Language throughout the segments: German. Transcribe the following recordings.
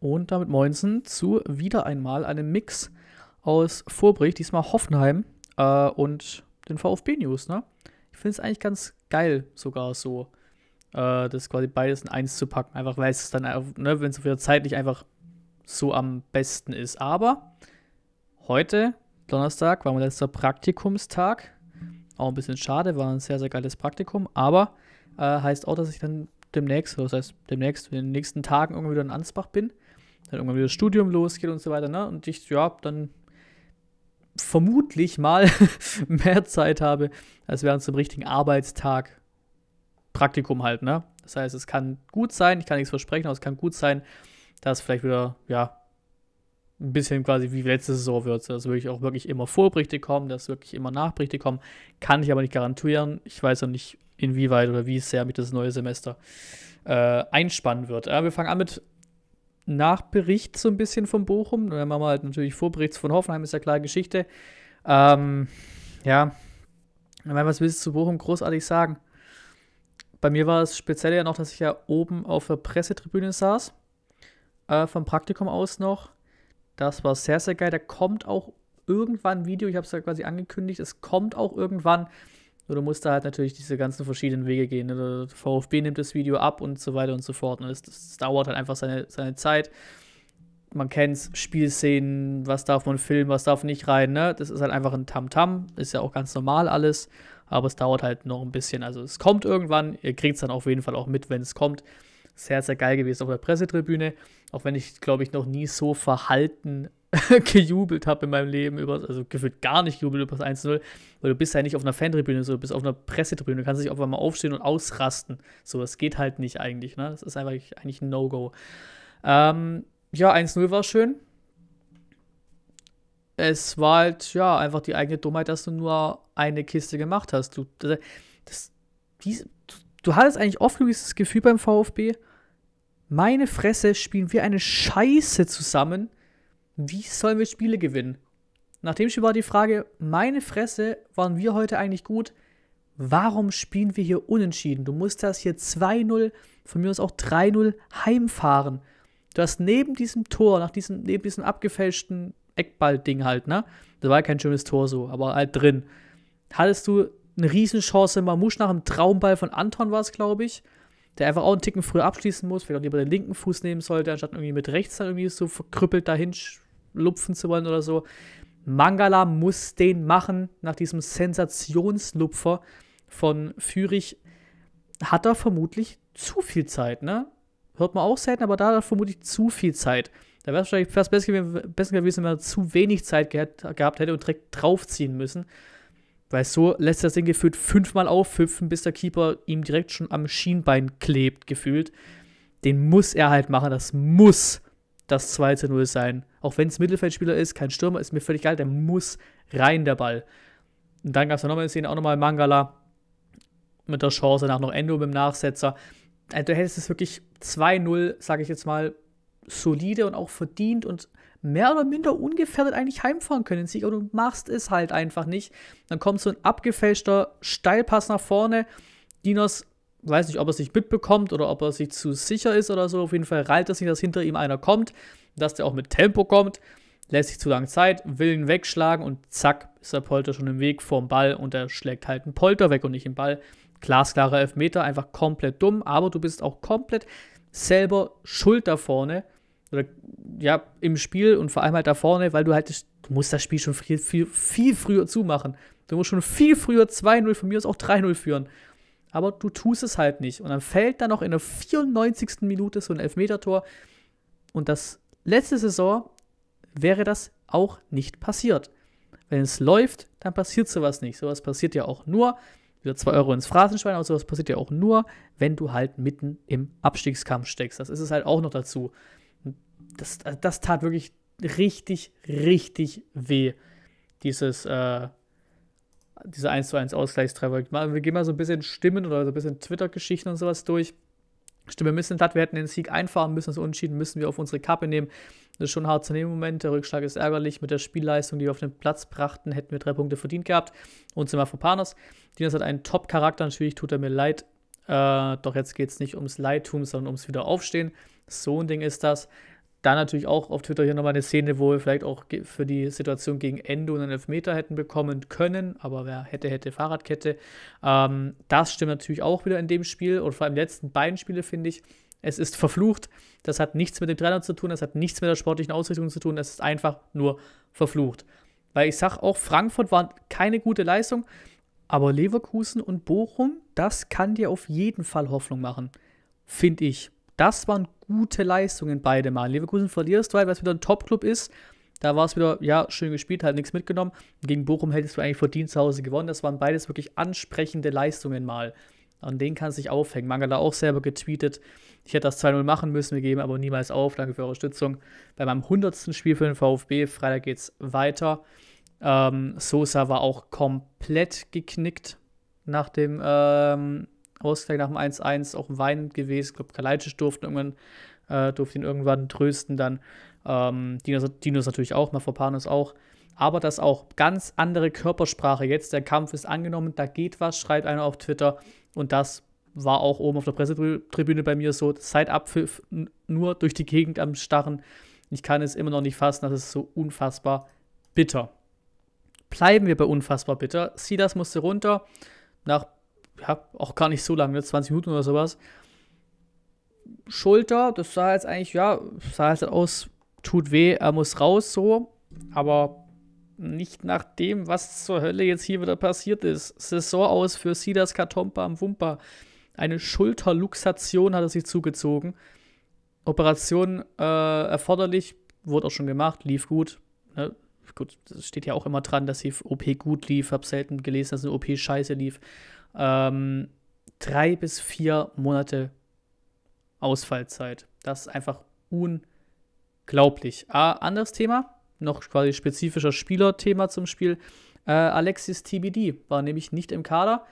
Und damit moinsen zu wieder einmal einem Mix aus Vorbrich, diesmal Hoffenheim äh, und den VfB-News. Ne? Ich finde es eigentlich ganz geil sogar so, äh, das quasi beides in eins zu packen. Einfach weil es dann, ne, wenn es wieder zeitlich einfach so am besten ist. Aber heute, Donnerstag, war mein letzter Praktikumstag. Auch ein bisschen schade, war ein sehr, sehr geiles Praktikum. Aber äh, heißt auch, dass ich dann demnächst, das heißt demnächst, in den nächsten Tagen irgendwie wieder in Ansbach bin dann irgendwann wieder das Studium losgeht und so weiter, ne? Und ich, ja, dann vermutlich mal mehr Zeit habe, als während zum richtigen Arbeitstag Praktikum halt, ne? Das heißt, es kann gut sein, ich kann nichts versprechen, aber es kann gut sein, dass vielleicht wieder, ja, ein bisschen quasi wie letzte Saison wird, dass wirklich auch wirklich immer Vorberichte kommen, dass wirklich immer Nachberichte kommen, kann ich aber nicht garantieren. Ich weiß noch nicht, inwieweit oder wie sehr mich das neue Semester äh, einspannen wird. Aber wir fangen an mit nach Bericht so ein bisschen von Bochum. Dann machen wir halt natürlich Vorbericht von Hoffenheim, ist ja klar Geschichte. Ähm, ja, ich meine, was willst du zu Bochum großartig sagen? Bei mir war es speziell ja noch, dass ich ja oben auf der Pressetribüne saß, äh, vom Praktikum aus noch. Das war sehr, sehr geil. Da kommt auch irgendwann ein Video, ich habe es ja quasi angekündigt, es kommt auch irgendwann nur du musst da halt natürlich diese ganzen verschiedenen Wege gehen. Ne? Der VfB nimmt das Video ab und so weiter und so fort. Ne? Das, das dauert halt einfach seine, seine Zeit. Man kennt Spielszenen, was darf man filmen, was darf nicht rein. Ne? Das ist halt einfach ein Tamtam, ist ja auch ganz normal alles. Aber es dauert halt noch ein bisschen. Also es kommt irgendwann, ihr kriegt es dann auf jeden Fall auch mit, wenn es kommt. Sehr, sehr geil gewesen auf der Pressetribüne. Auch wenn ich, glaube ich, noch nie so verhalten gejubelt habe in meinem Leben, über, also gefühlt gar nicht gejubelt über das 1-0, weil du bist ja nicht auf einer Fantribüne, so, du bist auf einer Pressetribüne, du kannst nicht auf einmal aufstehen und ausrasten. So, das geht halt nicht eigentlich, ne? Das ist einfach eigentlich ein No-Go. Ähm, ja, 1-0 war schön. Es war halt, ja, einfach die eigene Dummheit, dass du nur eine Kiste gemacht hast. Du, das, diese, du, du hattest eigentlich oft dieses Gefühl beim VfB, meine Fresse, spielen wir eine Scheiße zusammen wie sollen wir Spiele gewinnen? Nach dem Spiel war die Frage, meine Fresse, waren wir heute eigentlich gut? Warum spielen wir hier unentschieden? Du musst das hier 2-0, von mir aus auch 3-0 heimfahren. Du hast neben diesem Tor, nach diesem, neben diesem abgefälschten Eckball-Ding halt, ne? Das war kein schönes Tor so, aber halt drin. Hattest du eine Riesenchance, Mamouche nach einem Traumball von Anton war es, glaube ich, der einfach auch einen Ticken früher abschließen muss, vielleicht auch lieber den linken Fuß nehmen sollte, anstatt irgendwie mit rechts dann irgendwie so verkrüppelt dahin lupfen zu wollen oder so. Mangala muss den machen nach diesem Sensationslupfer von Fürich. Hat er vermutlich zu viel Zeit, ne? Hört man auch selten, aber da hat er vermutlich zu viel Zeit. Da wäre es wahrscheinlich fast besser gewesen, wenn er zu wenig Zeit ge gehabt hätte und direkt draufziehen müssen. Weil so lässt er das Ding gefühlt fünfmal aufhüpfen, bis der Keeper ihm direkt schon am Schienbein klebt, gefühlt. Den muss er halt machen, das muss das 2 0 sein. Auch wenn es Mittelfeldspieler ist, kein Stürmer, ist mir völlig egal, der muss rein, der Ball. Und dann gab es ja nochmal eine Szene, auch nochmal Mangala mit der Chance, nach noch Endo mit dem Nachsetzer. Also, du hättest es wirklich 2-0, sage ich jetzt mal, solide und auch verdient und mehr oder minder ungefährdet eigentlich heimfahren können, den Sieg, aber du machst es halt einfach nicht. Dann kommt so ein abgefälschter Steilpass nach vorne. Dinos weiß nicht, ob er sich mitbekommt oder ob er sich zu sicher ist oder so. Auf jeden Fall reilt es nicht, dass hinter ihm einer kommt dass der auch mit Tempo kommt, lässt sich zu lange Zeit, will ihn wegschlagen und zack, ist der Polter schon im Weg vorm Ball und er schlägt halt einen Polter weg und nicht den Ball. Glasklare Elfmeter, einfach komplett dumm, aber du bist auch komplett selber schuld da vorne oder ja, im Spiel und vor allem halt da vorne, weil du halt, du musst das Spiel schon viel, viel, viel früher zumachen. Du musst schon viel früher 2-0, von mir aus auch 3-0 führen. Aber du tust es halt nicht. Und dann fällt dann noch in der 94. Minute so ein Elfmetertor. Und das Letzte Saison wäre das auch nicht passiert. Wenn es läuft, dann passiert sowas nicht. Sowas passiert ja auch nur, wieder 2 Euro ins Phrasenschwein, aber sowas passiert ja auch nur, wenn du halt mitten im Abstiegskampf steckst. Das ist es halt auch noch dazu. Das, das tat wirklich richtig, richtig weh, dieses, äh, diese 1 zu 1 Ausgleichstreffer. Wir gehen mal so ein bisschen Stimmen oder so ein bisschen Twitter-Geschichten und sowas durch. Stimme müssen hat. Wir hätten den Sieg einfahren müssen, das Unentschieden müssen wir auf unsere Kappe nehmen. Das ist schon hart zu nehmen Moment. Der Rückschlag ist ärgerlich. Mit der Spielleistung, die wir auf den Platz brachten, hätten wir drei Punkte verdient gehabt. Und sind wir vor Panos. Dinas hat einen Top-Charakter Natürlich tut er mir leid. Äh, doch jetzt geht es nicht ums Leidtum, sondern ums Wiederaufstehen. So ein Ding ist das dann natürlich auch auf Twitter hier nochmal eine Szene, wo wir vielleicht auch für die Situation gegen Endo einen Elfmeter hätten bekommen können, aber wer hätte, hätte Fahrradkette. Ähm, das stimmt natürlich auch wieder in dem Spiel und vor allem letzten beiden Spiele, finde ich. Es ist verflucht. Das hat nichts mit dem Trainer zu tun, das hat nichts mit der sportlichen Ausrichtung zu tun, das ist einfach nur verflucht. Weil ich sage auch, Frankfurt war keine gute Leistung, aber Leverkusen und Bochum, das kann dir auf jeden Fall Hoffnung machen, finde ich. Das waren gute Leistungen beide Mal. Leverkusen verlierst du halt, weil es wieder ein Top-Club ist. Da war es wieder, ja, schön gespielt, halt nichts mitgenommen. Gegen Bochum hättest du eigentlich verdient zu Hause gewonnen. Das waren beides wirklich ansprechende Leistungen mal. An denen kannst du dich aufhängen. Mangala auch selber getweetet. Ich hätte das 2-0 machen müssen, wir geben aber niemals auf. Danke für eure Unterstützung. Bei meinem 100. Spiel für den VfB, Freitag geht's weiter. Ähm, Sosa war auch komplett geknickt nach dem ähm, Ausgleich nach dem 1-1 auch weinend gewesen. Ich glaube, Kaleitsch durfte äh, durfte ihn irgendwann trösten dann. Ähm, Dinos, Dinos natürlich auch, Mafropanos auch. Aber das auch ganz andere Körpersprache jetzt. Der Kampf ist angenommen, da geht was, schreibt einer auf Twitter. Und das war auch oben auf der Pressetribüne bei mir so. Seit Abpfiff nur durch die Gegend am Starren. Ich kann es immer noch nicht fassen, das ist so unfassbar bitter. Bleiben wir bei unfassbar bitter. Sidas musste runter. Nach ja, auch gar nicht so lange, ne? 20 Minuten oder sowas. Schulter, das sah jetzt eigentlich, ja, sah jetzt aus, tut weh, er muss raus so, aber nicht nach dem, was zur Hölle jetzt hier wieder passiert ist. Saison aus für Sidas Katompa am Wumpa. Eine Schulterluxation hat er sich zugezogen. Operation äh, erforderlich, wurde auch schon gemacht, lief gut. Ne? Gut, das steht ja auch immer dran, dass die OP gut lief. Hab selten gelesen, dass eine OP scheiße lief ähm, drei bis vier Monate Ausfallzeit. Das ist einfach unglaublich. Ah, anderes Thema, noch quasi spezifischer Spielerthema zum Spiel. Äh, Alexis TBD war nämlich nicht im Kader.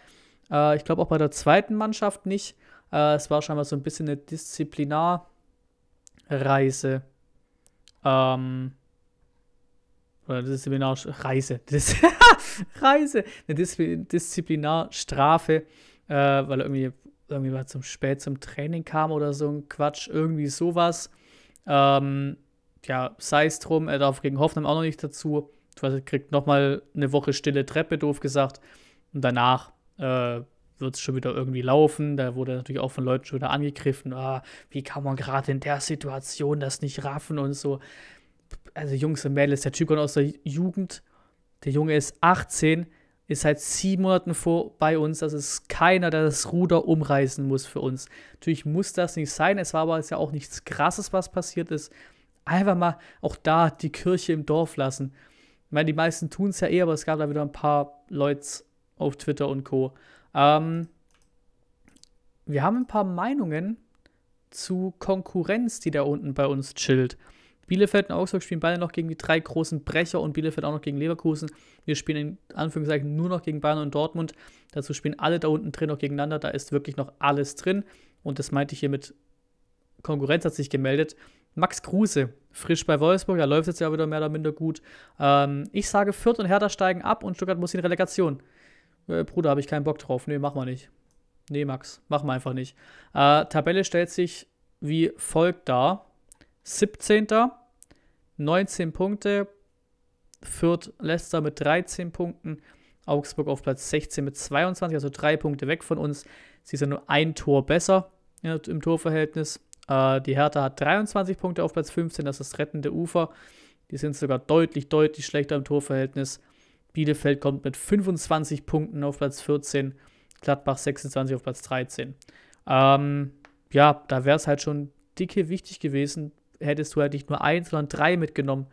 Äh, ich glaube auch bei der zweiten Mannschaft nicht. Äh, es war scheinbar so ein bisschen eine Disziplinarreise. Ähm, oder Disziplinar Dis Reise, eine Diszi Disziplinarstrafe, äh, weil er irgendwie, irgendwie mal zum spät zum Training kam oder so ein Quatsch, irgendwie sowas. Ähm, ja, sei es drum, er darf gegen Hoffenheim auch noch nicht dazu. Er kriegt nochmal eine Woche stille Treppe, doof gesagt. Und danach äh, wird es schon wieder irgendwie laufen. Da wurde er natürlich auch von Leuten schon wieder angegriffen. Ah, wie kann man gerade in der Situation das nicht raffen und so also Jungs und Mädels, der Typ kommt aus der Jugend, der Junge ist 18, ist seit sieben Monaten vor bei uns. Das ist keiner, der das Ruder umreißen muss für uns. Natürlich muss das nicht sein. Es war aber jetzt ja auch nichts Krasses, was passiert ist. Einfach mal auch da die Kirche im Dorf lassen. Ich meine, die meisten tun es ja eh, aber es gab da wieder ein paar Leute auf Twitter und Co. Ähm, wir haben ein paar Meinungen zu Konkurrenz, die da unten bei uns chillt. Bielefeld und Augsburg spielen beide noch gegen die drei großen Brecher und Bielefeld auch noch gegen Leverkusen. Wir spielen in Anführungszeichen nur noch gegen Bayern und Dortmund. Dazu spielen alle da unten drin noch gegeneinander. Da ist wirklich noch alles drin. Und das meinte ich hier mit Konkurrenz hat sich gemeldet. Max Kruse, frisch bei Wolfsburg, da läuft jetzt ja wieder mehr oder minder gut. Ähm, ich sage, Fürth und Hertha steigen ab und Stuttgart muss in Relegation. Äh, Bruder, habe ich keinen Bock drauf. Nee, mach mal nicht. Nee, Max, mach mal einfach nicht. Äh, Tabelle stellt sich wie folgt dar. 17. 19 Punkte. Fürth Leicester mit 13 Punkten. Augsburg auf Platz 16 mit 22, also drei Punkte weg von uns. Sie sind nur ein Tor besser im Torverhältnis. Äh, die Hertha hat 23 Punkte auf Platz 15, das ist das rettende Ufer. Die sind sogar deutlich, deutlich schlechter im Torverhältnis. Bielefeld kommt mit 25 Punkten auf Platz 14, Gladbach 26 auf Platz 13. Ähm, ja, da wäre es halt schon dicke wichtig gewesen, hättest du halt nicht nur eins, sondern drei mitgenommen.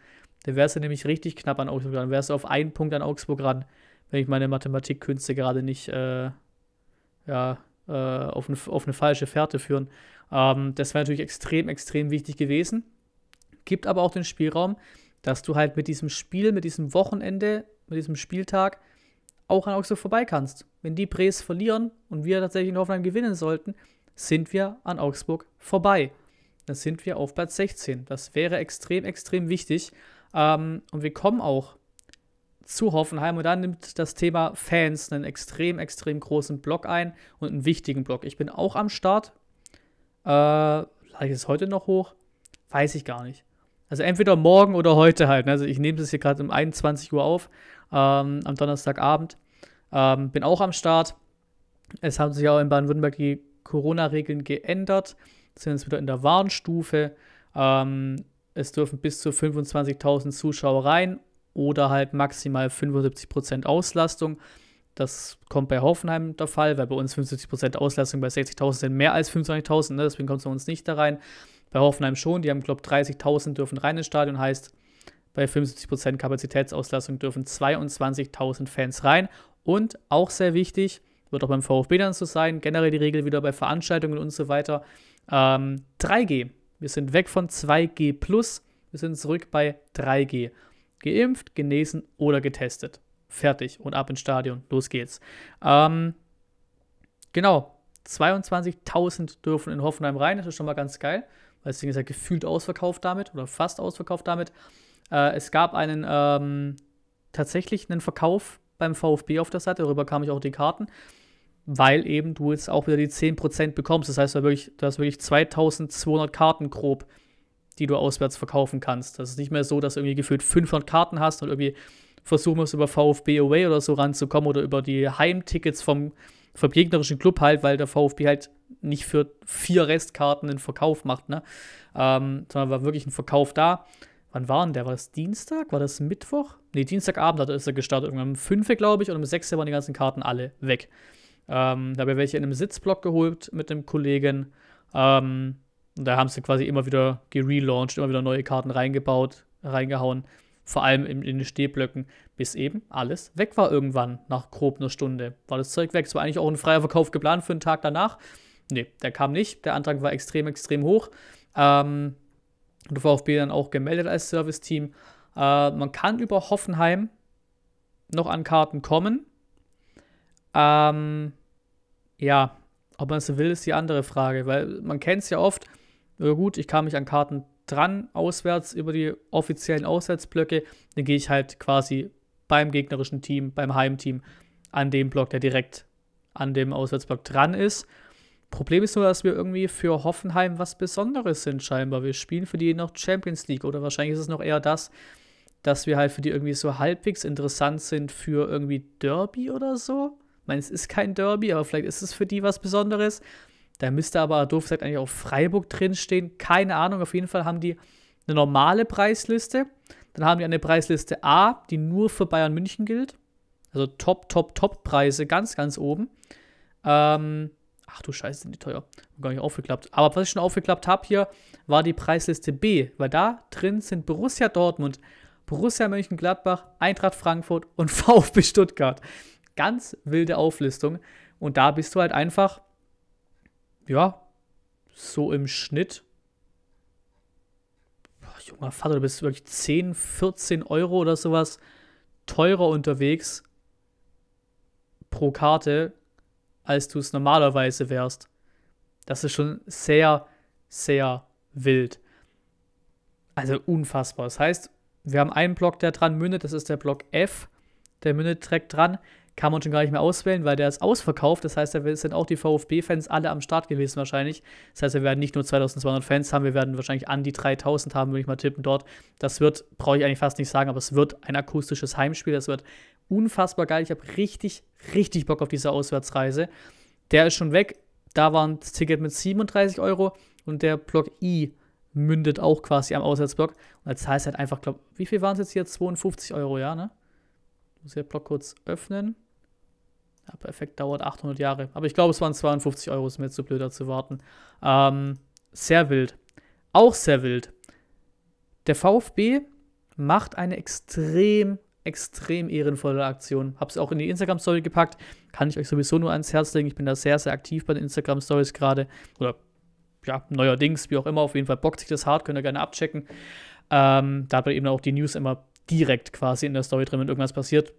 Dann wärst du nämlich richtig knapp an Augsburg ran. Wärst du auf einen Punkt an Augsburg ran, wenn ich meine Mathematikkünste gerade nicht äh, ja, äh, auf, eine, auf, eine, falsche Fährte führen. Ähm, das wäre natürlich extrem, extrem wichtig gewesen. Gibt aber auch den Spielraum, dass du halt mit diesem Spiel, mit diesem Wochenende, mit diesem Spieltag auch an Augsburg vorbei kannst. Wenn die Bres verlieren und wir tatsächlich in Hoffenheim gewinnen sollten, sind wir an Augsburg vorbei dann sind wir auf Platz 16. Das wäre extrem, extrem wichtig. Ähm, und wir kommen auch zu Hoffenheim und da nimmt das Thema Fans einen extrem, extrem großen Block ein und einen wichtigen Block. Ich bin auch am Start. Äh, lade ich es heute noch hoch? Weiß ich gar nicht. Also entweder morgen oder heute halt. Ne? Also ich nehme das hier gerade um 21 Uhr auf, ähm, am Donnerstagabend. Ähm, bin auch am Start. Es haben sich auch in Baden-Württemberg die Corona-Regeln geändert sind jetzt wieder in der Warnstufe. Ähm, es dürfen bis zu 25.000 Zuschauer rein oder halt maximal 75% Auslastung. Das kommt bei Hoffenheim der Fall, weil bei uns 75% Auslastung bei 60.000 sind mehr als 25.000, ne? deswegen kommt es bei uns nicht da rein. Bei Hoffenheim schon, die haben, glaube ich, 30.000 dürfen rein ins Stadion, heißt bei 75% Kapazitätsauslastung dürfen 22.000 Fans rein. Und auch sehr wichtig, wird auch beim VfB dann so sein, generell die Regel wieder bei Veranstaltungen und so weiter, ähm, 3G. Wir sind weg von 2G plus. Wir sind zurück bei 3G. Geimpft, genesen oder getestet. Fertig und ab ins Stadion. Los geht's. Ähm, genau. 22.000 dürfen in Hoffenheim rein. Das ist schon mal ganz geil. das Ding ist ja gefühlt ausverkauft damit oder fast ausverkauft damit. Äh, es gab einen ähm, tatsächlich einen Verkauf beim VfB auf der Seite. Darüber kamen ich auch die Karten weil eben du jetzt auch wieder die 10% bekommst. Das heißt, du hast wirklich, du hast wirklich 2200 Karten grob, die du auswärts verkaufen kannst. Das ist nicht mehr so, dass du irgendwie gefühlt 500 Karten hast und irgendwie versuchen musst, über VfB Away oder so ranzukommen oder über die Heimtickets vom, vom gegnerischen Club halt, weil der VfB halt nicht für vier Restkarten einen Verkauf macht, ne? Ähm, sondern war wirklich ein Verkauf da. Wann war denn der? War das Dienstag? War das Mittwoch? Ne, Dienstagabend hat ist er gestartet. Irgendwann um 5 glaube ich, und um 6 waren die ganzen Karten alle weg. Ähm, da habe ich welche in einem Sitzblock geholt mit einem Kollegen. Ähm, und da haben sie quasi immer wieder gelauncht, immer wieder neue Karten reingebaut, reingehauen. Vor allem in, in, den Stehblöcken, bis eben alles weg war irgendwann, nach grob einer Stunde. War das Zeug weg. Es war eigentlich auch ein freier Verkauf geplant für einen Tag danach. Nee, der kam nicht. Der Antrag war extrem, extrem hoch. Ähm, der VfB dann auch gemeldet als Serviceteam. Äh, man kann über Hoffenheim noch an Karten kommen. Ähm, ja, ob man es will, ist die andere Frage, weil man kennt es ja oft. Gut, ich kam mich an Karten dran, auswärts über die offiziellen Auswärtsblöcke. Dann gehe ich halt quasi beim gegnerischen Team, beim Heimteam, an dem Block, der direkt an dem Auswärtsblock dran ist. Problem ist nur, dass wir irgendwie für Hoffenheim was Besonderes sind, scheinbar. Wir spielen für die noch Champions League oder wahrscheinlich ist es noch eher das, dass wir halt für die irgendwie so halbwegs interessant sind für irgendwie Derby oder so. Ich meine, es ist kein Derby, aber vielleicht ist es für die was Besonderes. Da müsste aber, doof gesagt, eigentlich auch Freiburg drinstehen. Keine Ahnung, auf jeden Fall haben die eine normale Preisliste. Dann haben die eine Preisliste A, die nur für Bayern München gilt. Also top, top, top Preise, ganz, ganz oben. Ähm, ach du Scheiße, sind die teuer. Hab gar nicht aufgeklappt. Aber was ich schon aufgeklappt habe hier, war die Preisliste B, weil da drin sind Borussia Dortmund, Borussia Mönchengladbach, Eintracht Frankfurt und VfB Stuttgart. Ganz wilde Auflistung. Und da bist du halt einfach, ja, so im Schnitt. Boah, junger Vater, du bist wirklich 10, 14 Euro oder sowas teurer unterwegs pro Karte, als du es normalerweise wärst. Das ist schon sehr, sehr wild. Also unfassbar. Das heißt, wir haben einen Block, der dran mündet, das ist der Block F, der mündet direkt dran kann man schon gar nicht mehr auswählen, weil der ist ausverkauft. Das heißt, da sind auch die VfB-Fans alle am Start gewesen wahrscheinlich. Das heißt, wir werden nicht nur 2200 Fans haben, wir werden wahrscheinlich an die 3000 haben, würde ich mal tippen dort. Das wird, brauche ich eigentlich fast nicht sagen, aber es wird ein akustisches Heimspiel. Das wird unfassbar geil. Ich habe richtig, richtig Bock auf diese Auswärtsreise. Der ist schon weg. Da war ein Ticket mit 37 Euro und der Block I mündet auch quasi am Auswärtsblock. Und das heißt halt einfach, glaube wie viel waren es jetzt hier? 52 Euro, ja, ne? Ich muss hier Block kurz öffnen. Ja, perfekt, dauert 800 Jahre. Aber ich glaube, es waren 52 Euro, ist mir jetzt zu so blöd, zu warten. Ähm, sehr wild. Auch sehr wild. Der VfB macht eine extrem, extrem ehrenvolle Aktion. Hab's auch in die Instagram-Story gepackt. Kann ich euch sowieso nur ans Herz legen. Ich bin da sehr, sehr aktiv bei den Instagram-Stories gerade. Oder ja, neuerdings, wie auch immer. Auf jeden Fall bockt sich das hart, könnt ihr gerne abchecken. Ähm, da hat man eben auch die News immer direkt quasi in der Story drin, wenn irgendwas passiert.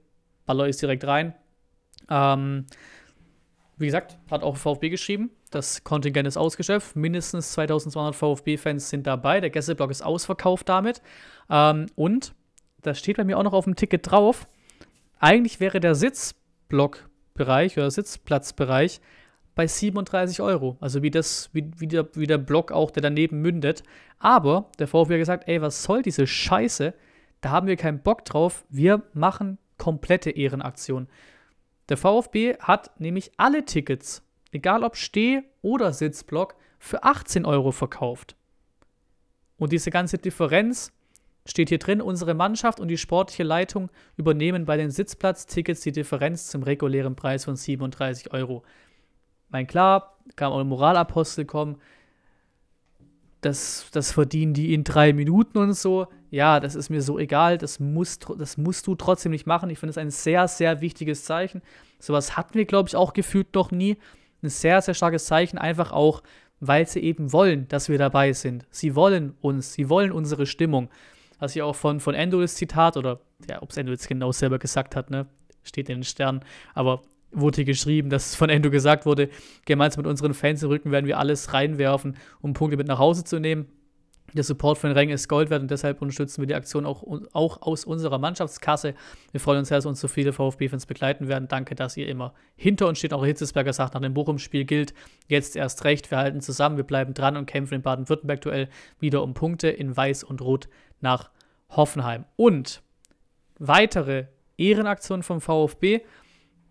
Baller ist direkt rein. Ähm, wie gesagt, hat auch VfB geschrieben, das Kontingent ist ausgeschöpft, mindestens 2200 VfB-Fans sind dabei, der Gästeblock ist ausverkauft damit. Ähm, und, das steht bei mir auch noch auf dem Ticket drauf, eigentlich wäre der Sitzblockbereich oder Sitzplatzbereich bei 37 Euro. Also wie, das, wie, wie, der, wie der Block auch, der daneben mündet. Aber der VfB hat gesagt, ey, was soll diese Scheiße? Da haben wir keinen Bock drauf. Wir machen komplette Ehrenaktion. Der VfB hat nämlich alle Tickets, egal ob Steh- oder Sitzblock, für 18 Euro verkauft. Und diese ganze Differenz steht hier drin. Unsere Mannschaft und die sportliche Leitung übernehmen bei den Sitzplatztickets die Differenz zum regulären Preis von 37 Euro. Mein klar, kann auch ein Moralapostel kommen das, das verdienen die in drei Minuten und so. Ja, das ist mir so egal, das musst, das musst du trotzdem nicht machen. Ich finde es ein sehr, sehr wichtiges Zeichen. Sowas hatten wir, glaube ich, auch gefühlt noch nie. Ein sehr, sehr starkes Zeichen, einfach auch, weil sie eben wollen, dass wir dabei sind. Sie wollen uns, sie wollen unsere Stimmung. Was ich auch von, von Endo das Zitat, oder ja, ob es Endo jetzt genau selber gesagt hat, ne? Steht in den Sternen, aber wurde hier geschrieben, dass von Endo gesagt wurde, gemeinsam mit unseren Fans im Rücken werden wir alles reinwerfen, um Punkte mit nach Hause zu nehmen. Der Support von Reng ist Gold wert und deshalb unterstützen wir die Aktion auch, auch aus unserer Mannschaftskasse. Wir freuen uns sehr, dass uns so viele VfB-Fans begleiten werden. Danke, dass ihr immer hinter uns steht. Auch Hitzesberger sagt, nach dem Bochum-Spiel gilt jetzt erst recht. Wir halten zusammen, wir bleiben dran und kämpfen im Baden-Württemberg-Duell wieder um Punkte in Weiß und Rot nach Hoffenheim. Und weitere Ehrenaktionen vom VfB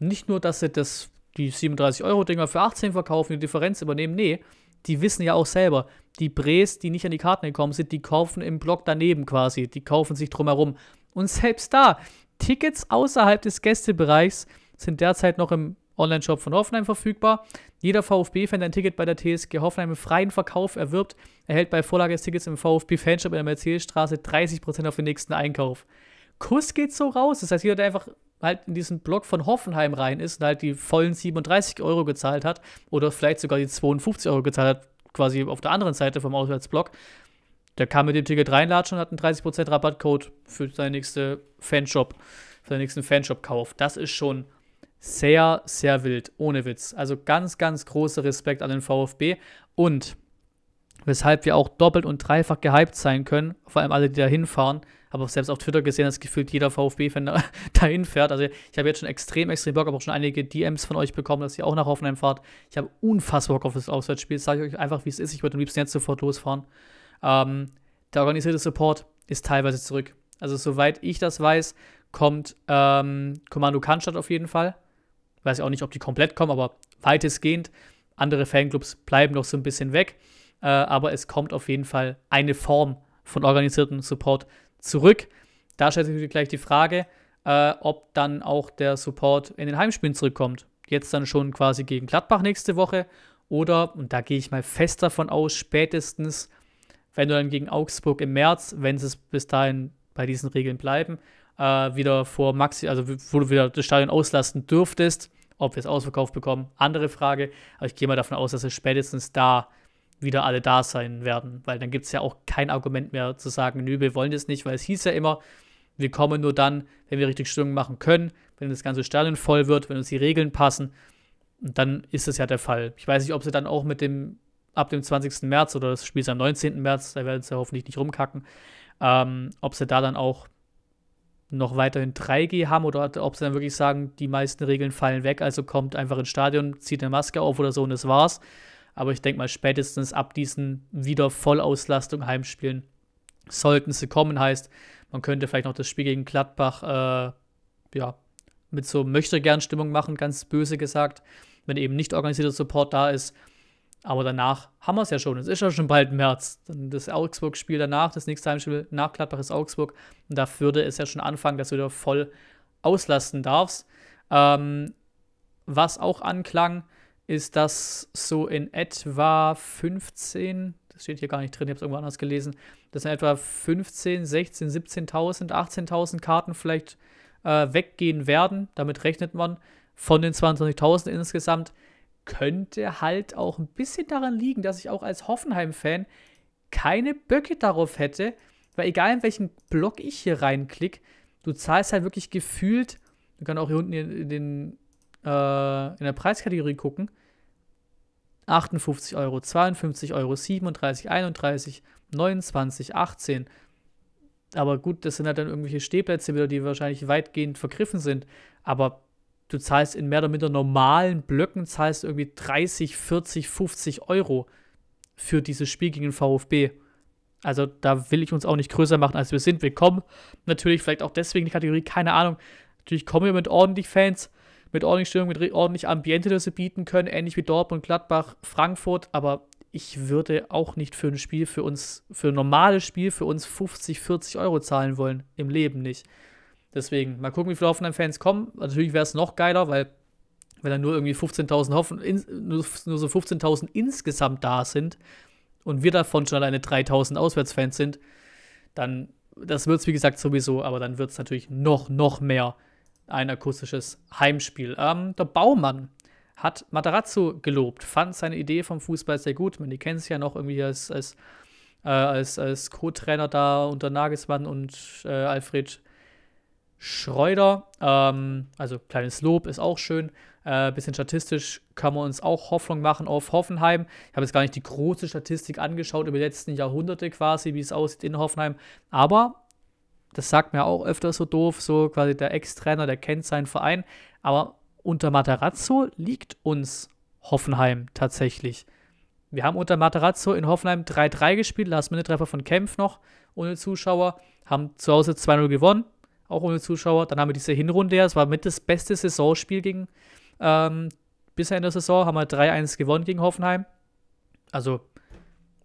nicht nur, dass sie das, die 37-Euro-Dinger für 18 verkaufen, die Differenz übernehmen, nee, die wissen ja auch selber, die Brees, die nicht an die Karten gekommen sind, die kaufen im Block daneben quasi, die kaufen sich drumherum. Und selbst da, Tickets außerhalb des Gästebereichs sind derzeit noch im Online-Shop von Hoffenheim verfügbar. Jeder VfB-Fan, der ein Ticket bei der TSG Hoffenheim im freien Verkauf erwirbt, erhält bei Vorlage des Tickets im VfB-Fanshop in der Mercedesstraße 30% auf den nächsten Einkauf. Kuss geht so raus. Das heißt, jeder, der einfach halt in diesen Block von Hoffenheim rein ist und halt die vollen 37 Euro gezahlt hat oder vielleicht sogar die 52 Euro gezahlt hat, quasi auf der anderen Seite vom Auswärtsblock, der kann mit dem Ticket reinlatschen und hat einen 30% Rabattcode für seinen nächsten Fanshop, für seinen nächsten Fanshop-Kauf. Das ist schon sehr, sehr wild, ohne Witz. Also ganz, ganz großer Respekt an den VfB und weshalb wir auch doppelt und dreifach gehypt sein können, vor allem alle, die da hinfahren. Habe auch selbst auf Twitter gesehen, dass gefühlt jeder VfB-Fan da, dahin fährt. Also ich habe jetzt schon extrem, extrem Bock, habe auch schon einige DMs von euch bekommen, dass ihr auch nach Hoffenheim fahrt. Ich habe unfassbar Bock auf das Auswärtsspiel. Das sage ich euch einfach, wie es ist. Ich würde am liebsten jetzt sofort losfahren. Ähm, der organisierte Support ist teilweise zurück. Also soweit ich das weiß, kommt ähm, Kommando Cannstatt auf jeden Fall. Weiß ich auch nicht, ob die komplett kommen, aber weitestgehend. Andere Fanclubs bleiben noch so ein bisschen weg äh, aber es kommt auf jeden Fall eine Form von organisiertem Support zurück. Da stellt sich gleich die Frage, äh, ob dann auch der Support in den Heimspielen zurückkommt. Jetzt dann schon quasi gegen Gladbach nächste Woche oder, und da gehe ich mal fest davon aus, spätestens, wenn du dann gegen Augsburg im März, wenn es bis dahin bei diesen Regeln bleiben, äh, wieder vor Maxi, also wo du wieder das Stadion auslasten dürftest, ob wir es ausverkauft bekommen, andere Frage. Aber ich gehe mal davon aus, dass es spätestens da wieder alle da sein werden, weil dann gibt es ja auch kein Argument mehr zu sagen, nö, wir wollen das nicht, weil es hieß ja immer, wir kommen nur dann, wenn wir richtig Stimmung machen können, wenn das ganze Stadion voll wird, wenn uns die Regeln passen. Und dann ist das ja der Fall. Ich weiß nicht, ob sie dann auch mit dem ab dem 20. März oder das Spiel ist am 19. März, da werden sie ja hoffentlich nicht rumkacken, ähm, ob sie da dann auch noch weiterhin 3G haben oder ob sie dann wirklich sagen, die meisten Regeln fallen weg, also kommt einfach ins Stadion, zieht eine Maske auf oder so und das war's. Aber ich denke mal, spätestens ab diesen wieder Vollauslastung Heimspielen sollten sie kommen. Heißt, man könnte vielleicht noch das Spiel gegen Gladbach äh, ja, mit so Möchte-Gern-Stimmung machen, ganz böse gesagt, wenn eben nicht organisierter Support da ist. Aber danach haben wir es ja schon. Es ist ja schon bald März. Das Augsburg-Spiel danach, das nächste Heimspiel nach Gladbach ist Augsburg. Und da würde es ja schon anfangen, dass du wieder voll auslasten darfst. Ähm, was auch anklang, ist das so in etwa 15, das steht hier gar nicht drin, ich habe es irgendwo anders gelesen, dass in etwa 15, 16, 17.000, 18.000 Karten vielleicht äh, weggehen werden. Damit rechnet man von den 22.000 insgesamt. Könnte halt auch ein bisschen daran liegen, dass ich auch als Hoffenheim-Fan keine Böcke darauf hätte, weil egal in welchen Block ich hier reinklicke, du zahlst halt wirklich gefühlt, wir können auch hier unten in den äh, in der Preiskategorie gucken, 58 Euro, 52 Euro, 37, 31, 29, 18. Aber gut, das sind halt dann irgendwelche Stehplätze wieder, die wahrscheinlich weitgehend vergriffen sind. Aber du zahlst in mehr oder minder normalen Blöcken, zahlst irgendwie 30, 40, 50 Euro für dieses Spiel gegen den VfB. Also da will ich uns auch nicht größer machen, als wir sind. Wir kommen Natürlich vielleicht auch deswegen in die Kategorie, keine Ahnung. Natürlich kommen wir mit ordentlich Fans, mit ordentlich Stimmung, mit ordentlich Ambiente, das sie bieten können, ähnlich wie Dortmund, Gladbach, Frankfurt, aber ich würde auch nicht für ein Spiel für uns, für ein normales Spiel für uns 50, 40 Euro zahlen wollen. Im Leben nicht. Deswegen, mal gucken, wie viele Hoffenheim-Fans kommen. Natürlich wäre es noch geiler, weil wenn dann nur irgendwie 15.000 Hoffen, nur, nur so 15.000 insgesamt da sind und wir davon schon alleine 3.000 Auswärtsfans sind, dann, das wird es wie gesagt sowieso, aber dann wird es natürlich noch, noch mehr ein akustisches Heimspiel. Ähm, der Baumann hat Matarazzo gelobt, fand seine Idee vom Fußball sehr gut. Man, die kennen sich ja noch irgendwie als, als, äh, als, als Co-Trainer da unter Nagelsmann und äh, Alfred Schreuder. Ähm, also kleines Lob ist auch schön. Äh, bisschen statistisch kann man uns auch Hoffnung machen auf Hoffenheim. Ich habe jetzt gar nicht die große Statistik angeschaut über die letzten Jahrhunderte quasi, wie es aussieht in Hoffenheim. Aber das sagt mir auch öfter so doof, so quasi der Ex-Trainer, der kennt seinen Verein. Aber unter Materazzo liegt uns Hoffenheim tatsächlich. Wir haben unter Materazzo in Hoffenheim 3-3 gespielt, Last-Minute-Treffer von Kempf noch ohne Zuschauer, haben zu Hause 2-0 gewonnen, auch ohne Zuschauer. Dann haben wir diese Hinrunde, es war mit das beste Saisonspiel gegen ähm, bisher in der Saison, haben wir 3-1 gewonnen gegen Hoffenheim. Also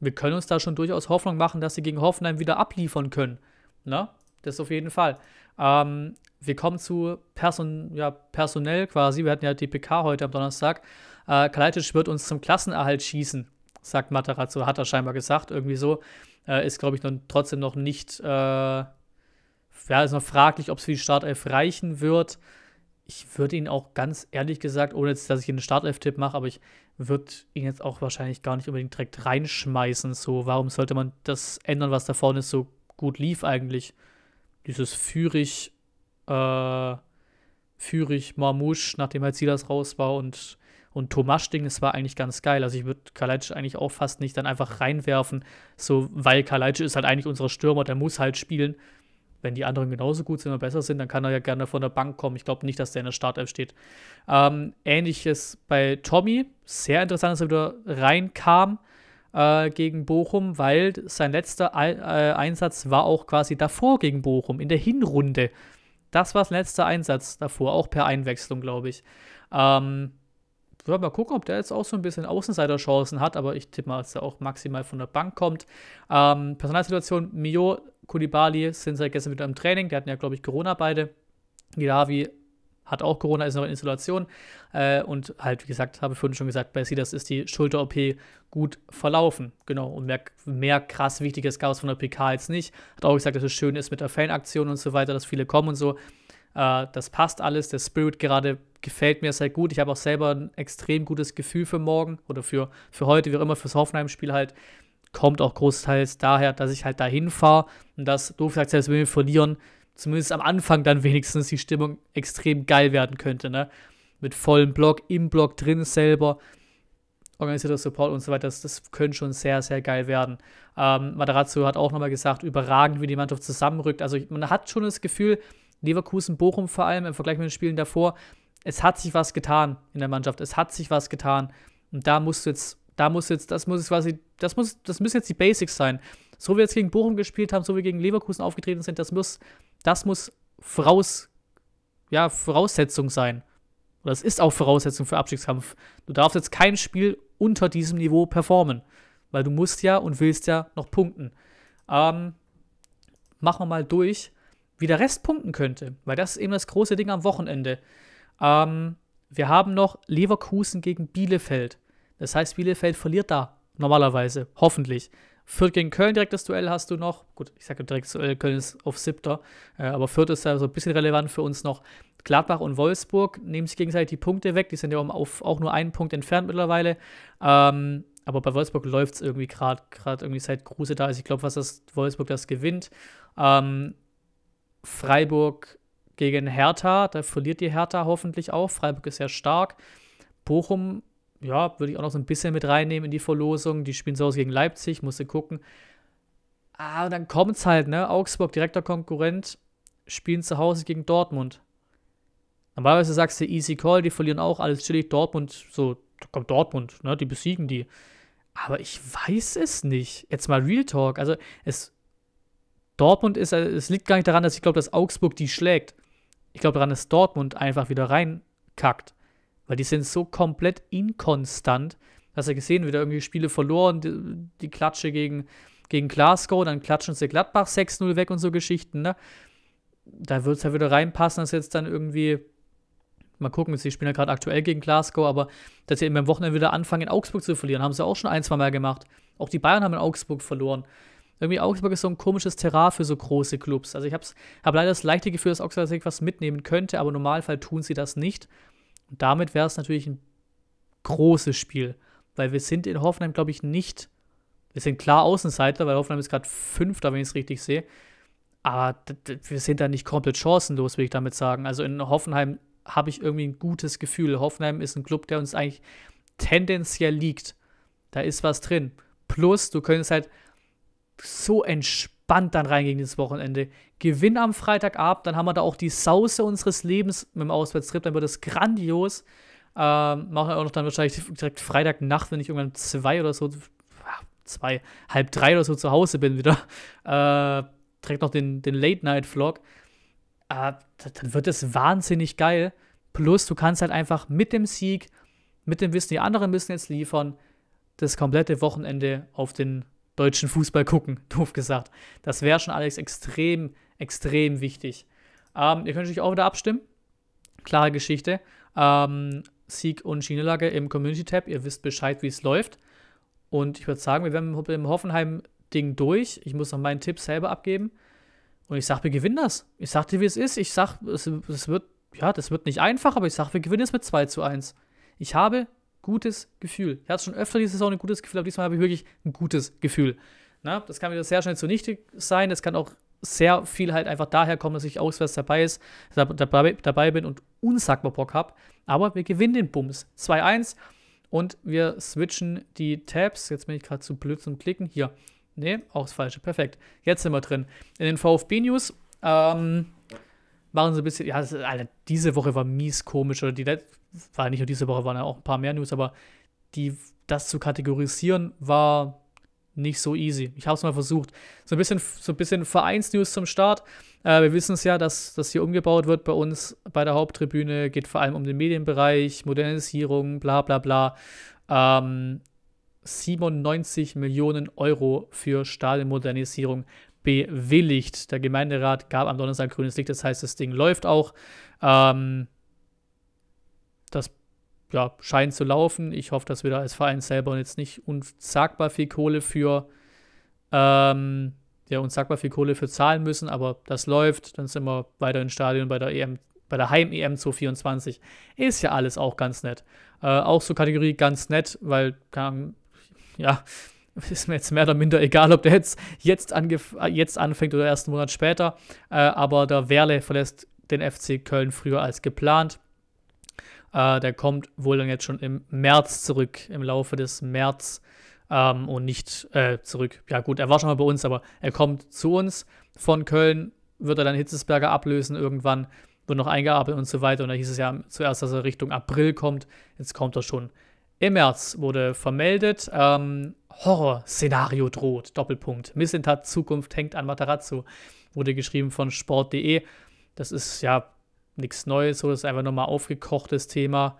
wir können uns da schon durchaus Hoffnung machen, dass sie gegen Hoffenheim wieder abliefern können. Ne? Das auf jeden Fall. Ähm, wir kommen zu Person, ja, personell quasi. Wir hatten ja die PK heute am Donnerstag. Äh, Kaleitisch wird uns zum Klassenerhalt schießen, sagt Matarazzo, hat er scheinbar gesagt. Irgendwie so. Äh, ist, glaube ich, dann trotzdem noch nicht. Äh, ja, ist noch fraglich, ob es für die Startelf reichen wird. Ich würde ihn auch ganz ehrlich gesagt, ohne jetzt, dass ich einen Startelf-Tipp mache, aber ich würde ihn jetzt auch wahrscheinlich gar nicht unbedingt direkt reinschmeißen. So, warum sollte man das ändern, was da vorne so gut lief eigentlich? dieses Führig, äh, Führig, Marmouche, nachdem halt Silas raus war und, und Tomasch-Ding, das war eigentlich ganz geil. Also ich würde Kalajdzic eigentlich auch fast nicht dann einfach reinwerfen, so, weil Kalajdzic ist halt eigentlich unser Stürmer, der muss halt spielen. Wenn die anderen genauso gut sind oder besser sind, dann kann er ja gerne von der Bank kommen. Ich glaube nicht, dass der in der Startelf steht. Ähm, ähnliches bei Tommy. Sehr interessant, dass er wieder reinkam äh, gegen Bochum, weil sein letzter äh, Einsatz war auch quasi davor gegen Bochum, in der Hinrunde. Das war sein letzter Einsatz davor, auch per Einwechslung, glaube ich. Ähm, ja, mal gucken, ob der jetzt auch so ein bisschen Außenseiterchancen hat, aber ich tippe mal, dass er auch maximal von der Bank kommt. Ähm, Personalsituation: Mio, Kulibali sind seit gestern wieder im Training. Die hatten ja, glaube ich, Corona beide. Gilavi hat auch Corona, ist noch in Isolation. Äh, und halt, wie gesagt, habe ich vorhin schon gesagt, bei das ist die Schulter-OP gut verlaufen. Genau, und mehr, mehr krass Wichtiges gab es von der PK jetzt nicht. Hat auch gesagt, dass es schön ist mit der Fanaktion und so weiter, dass viele kommen und so. Äh, das passt alles. Der Spirit gerade gefällt mir sehr gut. Ich habe auch selber ein extrem gutes Gefühl für morgen oder für, für heute, wie auch immer, fürs Hoffenheim-Spiel halt kommt auch großteils daher, dass ich halt dahin fahre und dass, doof gesagt, selbst wenn wir verlieren, zumindest am Anfang dann wenigstens die Stimmung extrem geil werden könnte, ne? Mit vollem Block, im Block drin selber, organisierter Support und so weiter, das, das könnte schon sehr, sehr geil werden. Ähm, Matarazzo hat auch nochmal gesagt, überragend, wie die Mannschaft zusammenrückt. Also man hat schon das Gefühl, Leverkusen, Bochum vor allem im Vergleich mit den Spielen davor, es hat sich was getan in der Mannschaft, es hat sich was getan. Und da muss jetzt, da muss jetzt, das muss jetzt quasi, das muss, das müssen jetzt die Basics sein so wie wir jetzt gegen Bochum gespielt haben, so wie wir gegen Leverkusen aufgetreten sind, das muss, das muss voraus, ja, Voraussetzung sein. Oder es ist auch Voraussetzung für Abstiegskampf. Du darfst jetzt kein Spiel unter diesem Niveau performen, weil du musst ja und willst ja noch punkten. Ähm, machen wir mal durch, wie der Rest punkten könnte, weil das ist eben das große Ding am Wochenende. Ähm, wir haben noch Leverkusen gegen Bielefeld. Das heißt, Bielefeld verliert da normalerweise, hoffentlich. Fürth gegen Köln direktes Duell hast du noch. Gut, ich sage direktes Duell, Köln ist auf siebter. Äh, aber Fürth ist da so ein bisschen relevant für uns noch. Gladbach und Wolfsburg nehmen sich gegenseitig die Punkte weg. Die sind ja auf, auch nur einen Punkt entfernt mittlerweile. Ähm, aber bei Wolfsburg läuft es irgendwie gerade, gerade irgendwie seit Kruse da ist. Ich glaube, was das Wolfsburg das gewinnt. Ähm, Freiburg gegen Hertha, da verliert die Hertha hoffentlich auch. Freiburg ist sehr stark. Bochum ja, würde ich auch noch so ein bisschen mit reinnehmen in die Verlosung. Die spielen zu Hause gegen Leipzig, musste gucken. Ah, dann kommt es halt, ne? Augsburg, direkter Konkurrent, spielen zu Hause gegen Dortmund. Normalerweise sagst du easy call, die verlieren auch alles chillig. Dortmund, so, da kommt Dortmund, ne? Die besiegen die. Aber ich weiß es nicht. Jetzt mal Real Talk. Also, es. Dortmund ist, äh, es liegt gar nicht daran, dass ich glaube, dass Augsburg die schlägt. Ich glaube daran, dass Dortmund einfach wieder reinkackt. Weil die sind so komplett inkonstant, dass er gesehen wieder irgendwie Spiele verloren, die, die, Klatsche gegen, gegen Glasgow, dann klatschen sie Gladbach 6-0 weg und so Geschichten, ne? Da wird es ja wieder reinpassen, dass jetzt dann irgendwie mal gucken, sie spielen ja gerade aktuell gegen Glasgow, aber dass sie eben am Wochenende wieder anfangen, in Augsburg zu verlieren, haben sie auch schon ein, zwei Mal gemacht. Auch die Bayern haben in Augsburg verloren. Irgendwie Augsburg ist so ein komisches Terrain für so große Clubs. Also ich habe hab leider das leichte Gefühl, dass Augsburg was mitnehmen könnte, aber im Normalfall tun sie das nicht. Und damit wäre es natürlich ein großes Spiel, weil wir sind in Hoffenheim, glaube ich, nicht, wir sind klar Außenseiter, weil Hoffenheim ist gerade Fünfter, wenn ich es richtig sehe, aber wir sind da nicht komplett chancenlos, will ich damit sagen. Also in Hoffenheim habe ich irgendwie ein gutes Gefühl. Hoffenheim ist ein Club, der uns eigentlich tendenziell liegt. Da ist was drin. Plus, du könntest halt so entspannt dann reingehen dieses Wochenende. Gewinn am Freitagabend, dann haben wir da auch die Sause unseres Lebens mit dem Auswärtstrip, dann wird es grandios. Ähm, machen wir auch noch dann wahrscheinlich direkt Freitagnacht, wenn ich irgendwann zwei oder so, ah, zwei, halb drei oder so zu Hause bin wieder. Äh, direkt noch den, den Late-Night-Vlog. Äh, dann wird es wahnsinnig geil. Plus, du kannst halt einfach mit dem Sieg, mit dem Wissen, die anderen müssen jetzt liefern, das komplette Wochenende auf den deutschen Fußball gucken, doof gesagt. Das wäre schon alles extrem extrem wichtig. Ähm, ihr könnt natürlich auch wieder abstimmen. Klare Geschichte. Ähm, Sieg und Schienelage im Community-Tab. Ihr wisst Bescheid, wie es läuft. Und ich würde sagen, wir werden mit dem Hoffenheim-Ding durch. Ich muss noch meinen Tipp selber abgeben. Und ich sage, wir gewinnen das. Ich sage dir, wie es ist. Ich sage, es, es, wird, ja, das wird nicht einfach, aber ich sage, wir gewinnen es mit 2 zu 1. Ich habe gutes Gefühl. Ich hatte schon öfter diese Saison ein gutes Gefühl, aber diesmal habe ich wirklich ein gutes Gefühl. Na, das kann wieder sehr schnell zunichte sein. Das kann auch sehr viel halt einfach daher kommt, dass ich auswärts dabei, ist, dabei, dabei bin und unsagbar Bock habe. Aber wir gewinnen den Bums. 2-1 und wir switchen die Tabs. Jetzt bin ich gerade zu blöd zum Klicken. Hier. Ne, auch das Falsche. Perfekt. Jetzt sind wir drin. In den VfB-News. Ähm, waren sie ein bisschen, ja, ist, Alter, diese Woche war mies komisch, oder die war nicht nur diese Woche, waren ja auch ein paar mehr News, aber die, das zu kategorisieren war nicht so easy. Ich habe es mal versucht. So ein bisschen, so ein bisschen Vereinsnews zum Start. Äh, wir wissen es ja, dass das hier umgebaut wird bei uns bei der Haupttribüne. Geht vor allem um den Medienbereich, Modernisierung, bla bla bla. Ähm, 97 Millionen Euro für Stadionmodernisierung bewilligt. Der Gemeinderat gab am Donnerstag grünes Licht, das heißt, das Ding läuft auch. Ähm, das ja, scheint zu laufen. Ich hoffe, dass wir da als Verein selber jetzt nicht unsagbar viel Kohle für ähm, ja, unsagbar viel Kohle für zahlen müssen, aber das läuft, dann sind wir weiter im Stadion bei der EM, bei der Heim-EM 224. Ist ja alles auch ganz nett. Äh, auch so Kategorie ganz nett, weil, ähm, ja, ist mir jetzt mehr oder minder egal, ob der jetzt, jetzt, äh, jetzt anfängt oder erst einen Monat später. Äh, aber der Werle verlässt den FC Köln früher als geplant. Äh, der kommt wohl dann jetzt schon im März zurück, im Laufe des März ähm, und nicht äh, zurück. Ja gut, er war schon mal bei uns, aber er kommt zu uns von Köln, wird er dann Hitzesberger ablösen irgendwann, wird noch eingearbeitet und so weiter. Und da hieß es ja zuerst, dass er Richtung April kommt, jetzt kommt er schon. Im März wurde vermeldet, ähm, Horrorszenario droht, Doppelpunkt. Missentat Zukunft hängt an Matarazzo, wurde geschrieben von sport.de. Das ist ja nichts Neues, so das ist einfach nochmal aufgekochtes Thema.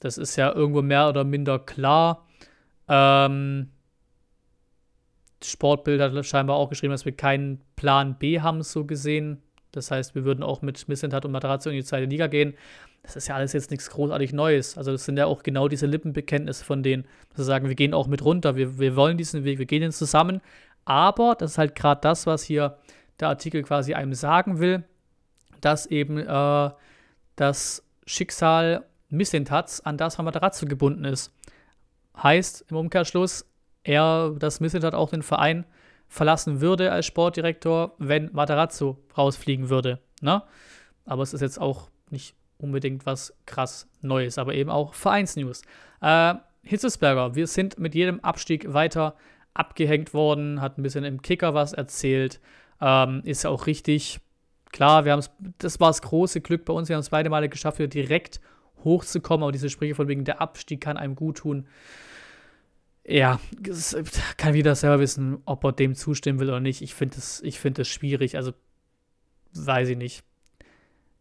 Das ist ja irgendwo mehr oder minder klar. Ähm, Sportbild hat scheinbar auch geschrieben, dass wir keinen Plan B haben, so gesehen. Das heißt, wir würden auch mit Missentat und Materazzo in die zweite Liga gehen. Das ist ja alles jetzt nichts großartig Neues. Also, das sind ja auch genau diese Lippenbekenntnisse von denen, dass sie sagen, wir gehen auch mit runter, wir, wir wollen diesen Weg, wir gehen jetzt zusammen. Aber das ist halt gerade das, was hier der Artikel quasi einem sagen will dass eben äh, das Schicksal Missentats an das von Matarazzo gebunden ist. Heißt im Umkehrschluss, er, dass Missentat auch den Verein verlassen würde als Sportdirektor, wenn Matarazzo rausfliegen würde. Ne? Aber es ist jetzt auch nicht unbedingt was krass Neues, aber eben auch Vereinsnews. Äh, Hitzelsberger, wir sind mit jedem Abstieg weiter abgehängt worden, hat ein bisschen im Kicker was erzählt, ähm, ist ja auch richtig, klar, wir haben das war das große Glück bei uns. Wir haben es beide Male geschafft, wieder direkt hochzukommen. Aber diese Sprüche von wegen der Abstieg kann einem gut tun. Ja, kann jeder selber wissen, ob er dem zustimmen will oder nicht. Ich finde das, find das schwierig. Also, weiß ich nicht.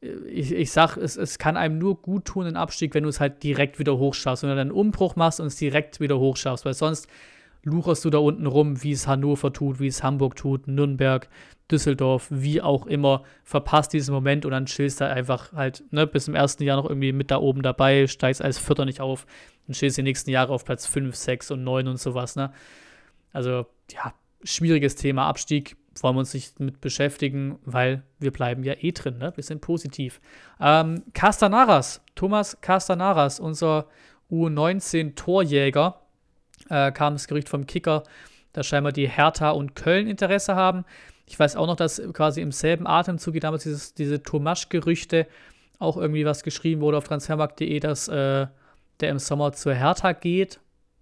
Ich, ich sag, es, es kann einem nur gut tun, ein Abstieg, wenn du es halt direkt wieder hochschaffst. Wenn du dann einen Umbruch machst und es direkt wieder hochschaffst. Weil sonst lucherst du da unten rum, wie es Hannover tut, wie es Hamburg tut, Nürnberg, Düsseldorf, wie auch immer, verpasst diesen Moment und dann chillst du einfach halt ne, bis im ersten Jahr noch irgendwie mit da oben dabei, steigst als Vierter nicht auf und chillst die nächsten Jahre auf Platz 5, 6 und 9 und sowas. Ne? Also ja, schwieriges Thema Abstieg. Wollen wir uns nicht mit beschäftigen, weil wir bleiben ja eh drin, ne? Wir sind positiv. Ähm, Castanaras, Thomas Castanaras, unser U19-Torjäger, äh, kam das Gerücht vom Kicker, dass scheinbar die Hertha und Köln Interesse haben. Ich weiß auch noch, dass quasi im selben Atemzug damals dieses, diese Tomasch-Gerüchte auch irgendwie was geschrieben wurde auf transfermarkt.de, dass äh, der im Sommer zur Hertha geht.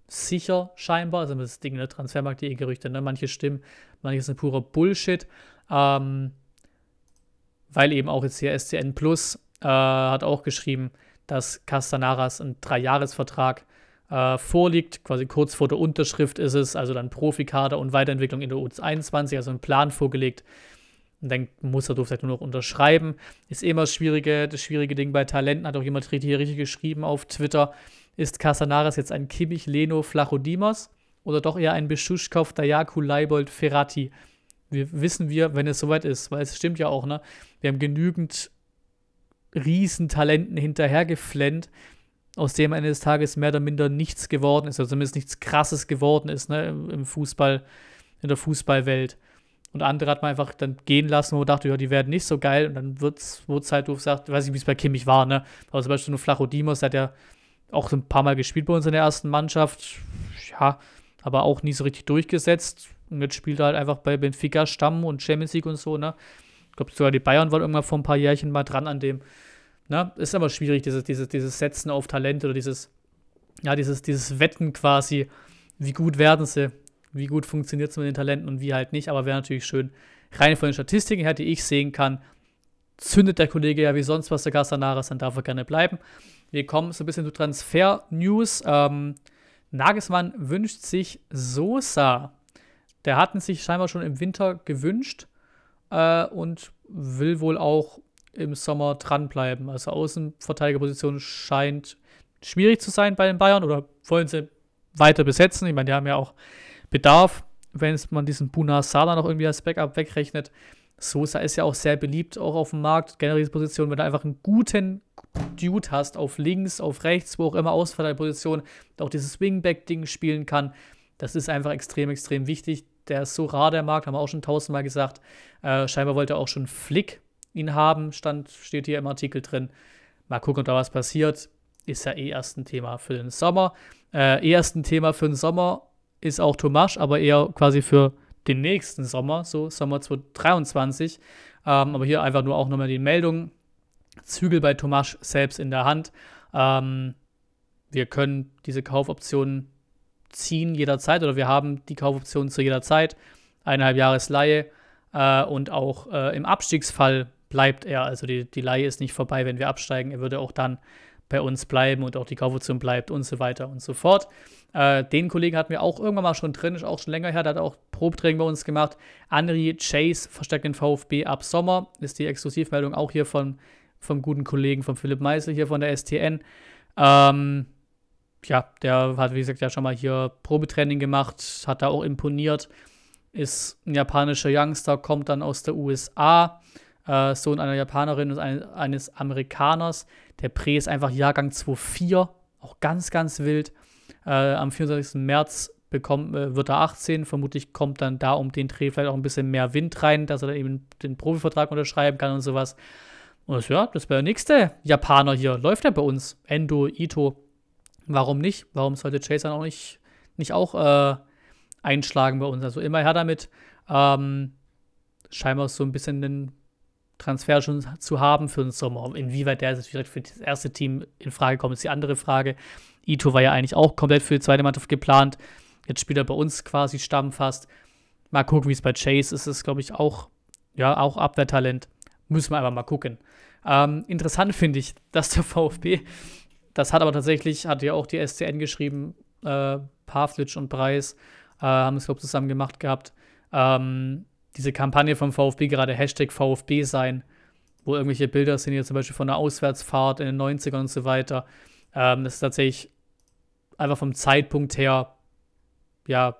Sicher, scheinbar. Also das Ding, ne? Transfermarkt.de Gerüchte, ne? Manche stimmen, manche sind purer Bullshit. Ähm, weil eben auch jetzt hier SCN Plus äh, hat auch geschrieben, dass Castanaras einen Dreijahresvertrag äh, vorliegt. Quasi kurz vor der Unterschrift ist es, also dann Profikader und Weiterentwicklung in der U21, also ein Plan vorgelegt. Und dann muss er vielleicht halt nur noch unterschreiben. Ist immer das schwierige, das schwierige Ding bei Talenten, hat auch jemand hier richtig geschrieben auf Twitter. Ist Casanares jetzt ein Kimmich, Leno, Flachodimas oder doch eher ein Beschuschkow, Dayaku, Leibold, Ferrati? Wir wissen wir, wenn es soweit ist, weil es stimmt ja auch, ne? Wir haben genügend Riesentalenten hinterhergeflennt, aus dem Ende des Tages mehr oder minder nichts geworden ist, oder zumindest nichts Krasses geworden ist ne, im Fußball, in der Fußballwelt. Und andere hat man einfach dann gehen lassen, wo man dachte, ja, die werden nicht so geil. Und dann wird es halt doof gesagt, weiß ich, wie es bei Kimmich war, ne? Aber zum Beispiel nur Flachodimos, der hat ja auch ein paar Mal gespielt bei uns in der ersten Mannschaft. Ja, aber auch nie so richtig durchgesetzt. Und jetzt spielt er halt einfach bei Benfica Stamm und Champions League und so, ne? Ich glaube, sogar die Bayern waren irgendwann vor ein paar Jährchen mal dran an dem. Ne? Ist aber schwierig, dieses, dieses, dieses Setzen auf Talent oder dieses, ja, dieses, dieses Wetten quasi, wie gut werden sie, wie gut funktioniert es mit den Talenten und wie halt nicht, aber wäre natürlich schön, rein von den Statistiken her, die ich sehen kann, zündet der Kollege ja wie sonst was der Castanares, dann darf er gerne bleiben. Wir kommen so ein bisschen zu Transfer-News. Ähm, Nagelsmann wünscht sich Sosa. Der hatten sich scheinbar schon im Winter gewünscht äh, und will wohl auch im Sommer dranbleiben. Also Außenverteidigerposition scheint schwierig zu sein bei den Bayern oder wollen sie weiter besetzen. Ich meine, die haben ja auch Bedarf, wenn man diesen Buna Sala noch irgendwie als Backup wegrechnet. Sosa ist ja auch sehr beliebt, auch auf dem Markt, generell diese Position, wenn du einfach einen guten Dude hast, auf links, auf rechts, wo auch immer Außenverteidigerposition, auch dieses Wingback-Ding spielen kann. Das ist einfach extrem, extrem wichtig. Der ist so rar, der Markt, haben wir auch schon tausendmal gesagt. Äh, scheinbar wollte er auch schon Flick ihn haben, stand, steht hier im Artikel drin. Mal gucken, ob da was passiert. Ist ja eh erst ein Thema für den Sommer. Äh, eh erst ein Thema für den Sommer ist auch Tomasch, aber eher quasi für den nächsten Sommer, so Sommer 2023. Ähm, aber hier einfach nur auch nochmal die Meldung. Zügel bei Tomasch selbst in der Hand. Ähm, wir können diese Kaufoptionen ziehen jederzeit oder wir haben die Kaufoptionen zu jeder Zeit. Eineinhalb Jahres Laie äh, und auch äh, im Abstiegsfall bleibt er. Also die, die Leihe ist nicht vorbei, wenn wir absteigen. Er würde auch dann bei uns bleiben und auch die Kaufoption bleibt und so weiter und so fort. Äh, den Kollegen hatten wir auch irgendwann mal schon drin, ist auch schon länger her, der hat auch Probtraining bei uns gemacht. Anri Chase versteckt den VfB ab Sommer, ist die Exklusivmeldung auch hier von, vom guten Kollegen, von Philipp Meisel hier von der STN. Ähm, ja, der hat, wie gesagt, ja schon mal hier Probetraining gemacht, hat da auch imponiert, ist ein japanischer Youngster, kommt dann aus der USA, äh, Sohn einer Japanerin und ein, eines Amerikaners. Der Pre ist einfach Jahrgang 24, auch ganz, ganz wild. Äh, am 24. März bekommt, äh, wird er 18. Vermutlich kommt dann da um den Dreh vielleicht auch ein bisschen mehr Wind rein, dass er dann eben den Profivertrag unterschreiben kann und sowas. Und das, ja, das wäre der nächste Japaner hier. Läuft er bei uns? Endo, Ito. Warum nicht? Warum sollte Chase dann auch nicht, nicht auch äh, einschlagen bei uns? Also immer her damit. Ähm, scheinbar so ein bisschen ein Transfer schon zu haben für den Sommer. Inwieweit der jetzt direkt für das erste Team in Frage kommt, ist die andere Frage. Ito war ja eigentlich auch komplett für die zweite Mannschaft geplant. Jetzt spielt er bei uns quasi Stamm fast. Mal gucken, wie es bei Chase ist. Ist, glaube ich, auch, ja, auch Abwehrtalent. Müssen wir einfach mal gucken. Ähm, interessant finde ich, dass der VfB, das hat aber tatsächlich, hat ja auch die SCN geschrieben, äh, Pavlic und Preis äh, haben es, glaube ich, zusammen gemacht gehabt. Ähm, diese Kampagne vom VfB gerade Hashtag VfB sein, wo irgendwelche Bilder sind, hier zum Beispiel von einer Auswärtsfahrt in den 90ern und so weiter. Ähm, das ist tatsächlich einfach vom Zeitpunkt her, ja,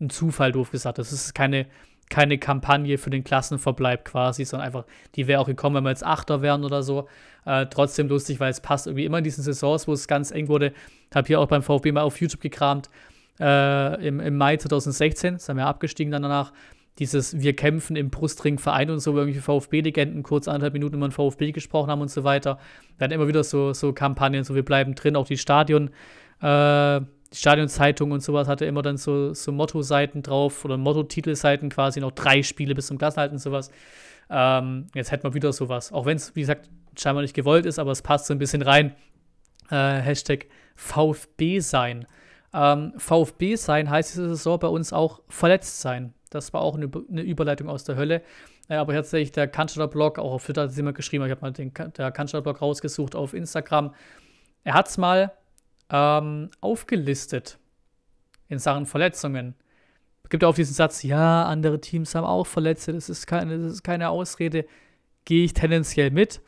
ein Zufall, doof gesagt. Das ist keine, keine Kampagne für den Klassenverbleib quasi, sondern einfach, die wäre auch gekommen, wenn wir jetzt Achter wären oder so. Äh, trotzdem lustig, weil es passt irgendwie immer in diesen Saisons, wo es ganz eng wurde. Habe hier auch beim VfB mal auf YouTube gekramt. Äh, im, im, Mai 2016, sind wir abgestiegen dann danach, dieses Wir kämpfen im Brustringverein und so, wo irgendwelche VfB-Legenden kurz anderthalb Minuten immer ein VfB gesprochen haben und so weiter. Wir hatten immer wieder so, so Kampagnen, so wir bleiben drin, auch die Stadion, äh, die Stadionzeitung und sowas hatte immer dann so, so Motto-Seiten drauf oder Motto-Titelseiten quasi, noch drei Spiele bis zum Klassenhalt und sowas. Ähm, jetzt hätten wir wieder sowas. Auch wenn es, wie gesagt, scheinbar nicht gewollt ist, aber es passt so ein bisschen rein. Äh, Hashtag VfB sein. Ähm, VfB sein heißt diese Saison bei uns auch verletzt sein. Das war auch eine, eine Überleitung aus der Hölle. Ja, äh, aber tatsächlich der Kanzler-Blog, auch auf Twitter hat es immer geschrieben, ich habe mal den der Kanzler-Blog rausgesucht auf Instagram. Er hat es mal ähm, aufgelistet in Sachen Verletzungen. Es gibt auch diesen Satz, ja, andere Teams haben auch Verletzte, das ist keine, das ist keine Ausrede. Gehe ich tendenziell mit.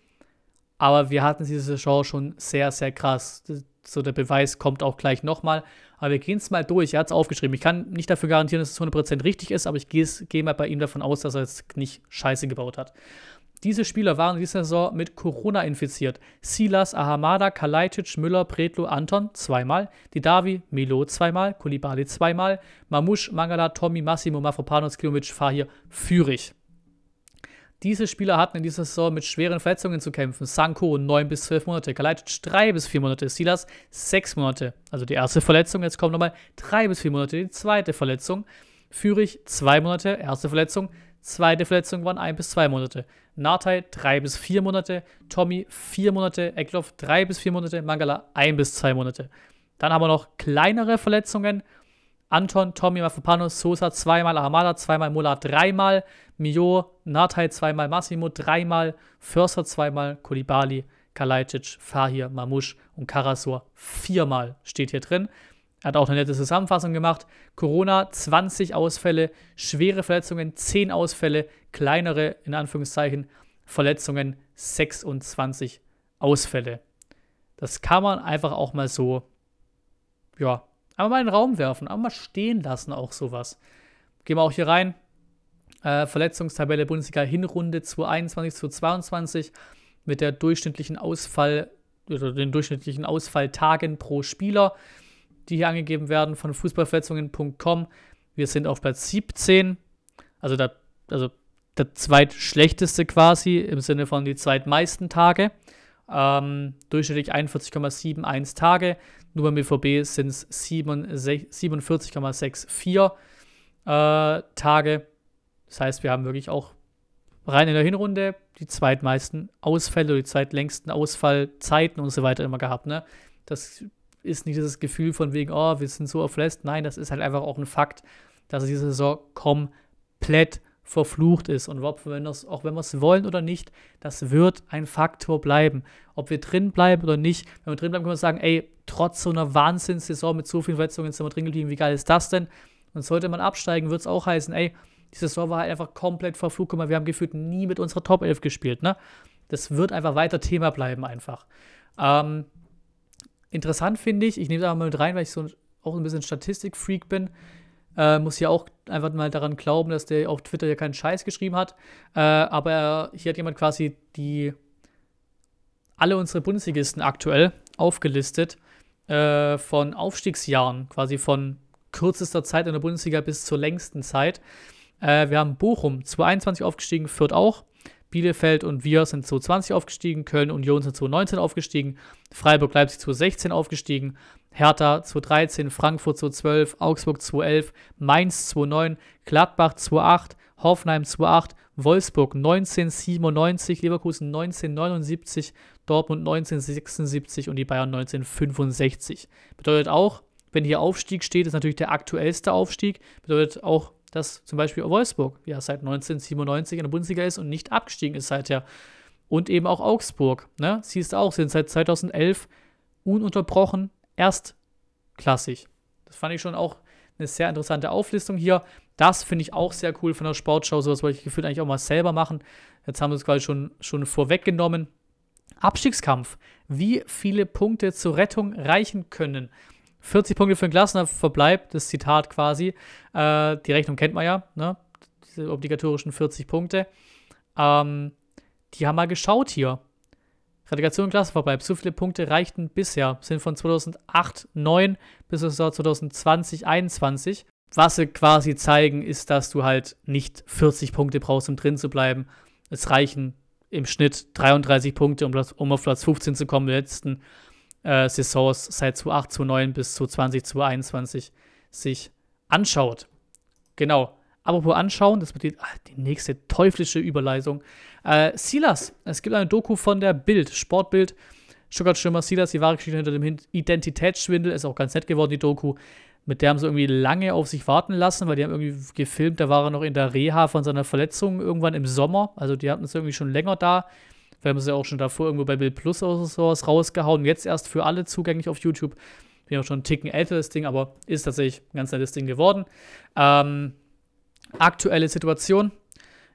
Aber wir hatten diese Saison schon sehr, sehr krass. So der Beweis kommt auch gleich nochmal. Aber wir gehen es mal durch. Er hat es aufgeschrieben. Ich kann nicht dafür garantieren, dass es 100% richtig ist, aber ich gehe mal bei ihm davon aus, dass er es nicht scheiße gebaut hat. Diese Spieler waren in dieser Saison mit Corona infiziert. Silas, Ahamada, Kalajdzic, Müller, Predlo, Anton zweimal, Didavi, Milo zweimal, Kulibali zweimal, Mamush, Mangala, Tommy, Massimo, Mafropanos, Kilomic, Fahir, Fürich. Diese Spieler hatten in dieser Saison mit schweren Verletzungen zu kämpfen. Sanko 9 bis 12 Monate, Kalajdzic 3 bis 4 Monate, Silas 6 Monate. Also die erste Verletzung, jetzt kommt nochmal 3 bis 4 Monate, die zweite Verletzung. Führich 2 Monate, erste Verletzung, zweite Verletzung waren 1 bis 2 Monate. Natai 3 bis 4 Monate, Tommy 4 Monate, Eckloff 3 bis 4 Monate, Mangala 1 bis 2 Monate. Dann haben wir noch kleinere Verletzungen Anton, Tommy, Mafopanos, Sosa zweimal, Ahamada zweimal, Mola dreimal, Mio, Natai zweimal, Massimo dreimal, Förster zweimal, Kolibali, Kalajdzic, Fahir, Mamush und Karasor viermal steht hier drin. Er hat auch eine nette Zusammenfassung gemacht. Corona 20 Ausfälle, schwere Verletzungen 10 Ausfälle, kleinere in Anführungszeichen Verletzungen 26 Ausfälle. Das kann man einfach auch mal so ja, einmal mal in den Raum werfen, einmal mal stehen lassen, auch sowas. Gehen wir auch hier rein. Äh, Verletzungstabelle Bundesliga Hinrunde 2021 zu 22 mit der durchschnittlichen Ausfall oder den durchschnittlichen Ausfalltagen pro Spieler, die hier angegeben werden von fußballverletzungen.com. Wir sind auf Platz 17, also der, also der zweitschlechteste quasi im Sinne von die zweitmeisten Tage. Ähm, durchschnittlich 41,71 Tage. Nur beim BVB sind es 47,64 äh, Tage. Das heißt, wir haben wirklich auch rein in der Hinrunde die zweitmeisten Ausfälle, oder die zweitlängsten Ausfallzeiten und so weiter immer gehabt. Ne? Das ist nicht dieses Gefühl von wegen, oh, wir sind so verletzt. Nein, das ist halt einfach auch ein Fakt, dass es diese Saison komplett verflucht ist. Und ob wir das, auch wenn wir es wollen oder nicht, das wird ein Faktor bleiben. Ob wir drin bleiben oder nicht, wenn wir drin bleiben, können wir sagen, ey, trotz so einer Wahnsinnssaison mit so vielen Verletzungen sind wir drin geblieben, wie geil ist das denn? Und sollte man absteigen, wird es auch heißen, ey, die Saison war halt einfach komplett verflucht. Guck mal, wir haben gefühlt nie mit unserer Top 11 gespielt, ne? Das wird einfach weiter Thema bleiben einfach. Ähm, interessant finde ich, ich nehme es einfach mal mit rein, weil ich so auch ein bisschen Statistik-Freak bin, äh, muss ja auch einfach mal daran glauben, dass der auf Twitter ja keinen Scheiß geschrieben hat. Äh, aber hier hat jemand quasi die alle unsere Bundesligisten aktuell aufgelistet äh, von Aufstiegsjahren, quasi von kürzester Zeit in der Bundesliga bis zur längsten Zeit. Äh, wir haben Bochum 2021 aufgestiegen, Fürth auch. Bielefeld und wir sind 2020 aufgestiegen, Köln und Union sind 2019 aufgestiegen, Freiburg Leipzig 2016 aufgestiegen, Hertha 213, Frankfurt 212, Augsburg 211, Mainz 29, Gladbach 28, Hoffenheim 28, Wolfsburg 1997, Leverkusen 1979, Dortmund 1976 und die Bayern 1965. Bedeutet auch, wenn hier Aufstieg steht, ist natürlich der aktuellste Aufstieg. Bedeutet auch, dass zum Beispiel Wolfsburg ja seit 1997 in der Bundesliga ist und nicht abgestiegen ist seither. Und eben auch Augsburg. Ne? Siehst du auch, sind seit 2011 ununterbrochen erstklassig. Das fand ich schon auch eine sehr interessante Auflistung hier. Das finde ich auch sehr cool von der Sportschau. So was wollte ich gefühlt eigentlich auch mal selber machen. Jetzt haben wir es quasi schon, schon vorweggenommen. Abstiegskampf. Wie viele Punkte zur Rettung reichen können? 40 Punkte für den Klassenerverbleib, das Zitat quasi. Äh, die Rechnung kennt man ja, ne? diese obligatorischen 40 Punkte. Ähm, die haben mal geschaut hier. Relegation und Klassenverbleib. So viele Punkte reichten bisher, sind von 2008, 9 bis 2020, 21. Was sie quasi zeigen, ist, dass du halt nicht 40 Punkte brauchst, um drin zu bleiben. Es reichen im Schnitt 33 Punkte, um, um auf Platz 15 zu kommen, die letzten äh, Saisons seit 2008, 2009 bis 2020, 2021 sich anschaut. Genau. Apropos anschauen, das wird die, ach, die nächste teuflische Überleitung. Äh, Silas, es gibt eine Doku von der Bild, Sportbild. Stuttgart-Stürmer Silas, die wahre Geschichte hinter dem Identitätsschwindel, ist auch ganz nett geworden, die Doku. Mit der haben sie irgendwie lange auf sich warten lassen, weil die haben irgendwie gefilmt, da war er noch in der Reha von seiner Verletzung irgendwann im Sommer. Also die hatten es irgendwie schon länger da. Wir haben es ja auch schon davor irgendwo bei Bild Plus oder sowas rausgehauen. Jetzt erst für alle zugänglich auf YouTube. Bin auch schon ein Ticken älteres Ding, aber ist tatsächlich ein ganz nettes Ding geworden. Ähm, aktuelle Situation.